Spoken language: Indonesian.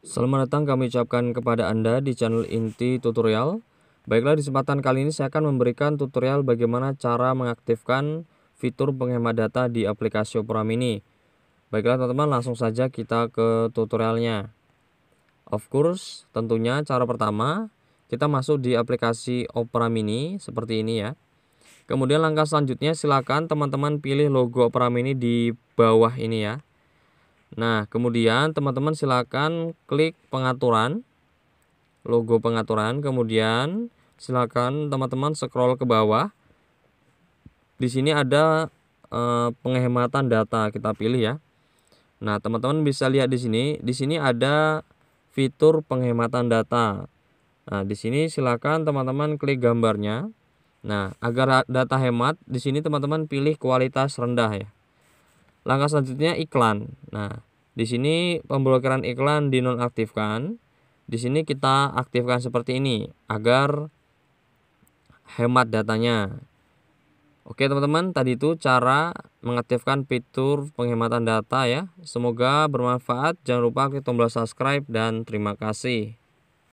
Selamat datang kami ucapkan kepada Anda di channel Inti Tutorial. Baiklah di kesempatan kali ini saya akan memberikan tutorial bagaimana cara mengaktifkan fitur penghemat data di aplikasi Opera Mini. Baiklah teman-teman langsung saja kita ke tutorialnya. Of course tentunya cara pertama kita masuk di aplikasi Opera Mini seperti ini ya. Kemudian langkah selanjutnya silakan teman-teman pilih logo Opera Mini di bawah ini ya. Nah, kemudian teman-teman silakan klik pengaturan logo pengaturan, kemudian silakan teman-teman scroll ke bawah. Di sini ada e, penghematan data, kita pilih ya. Nah, teman-teman bisa lihat di sini, di sini ada fitur penghematan data. Nah, di sini silakan teman-teman klik gambarnya. Nah, agar data hemat, di sini teman-teman pilih kualitas rendah ya. Langkah selanjutnya iklan. Nah, di sini pemblokiran iklan dinonaktifkan. Di sini kita aktifkan seperti ini agar hemat datanya. Oke teman-teman, tadi itu cara mengaktifkan fitur penghematan data ya. Semoga bermanfaat. Jangan lupa klik tombol subscribe dan terima kasih.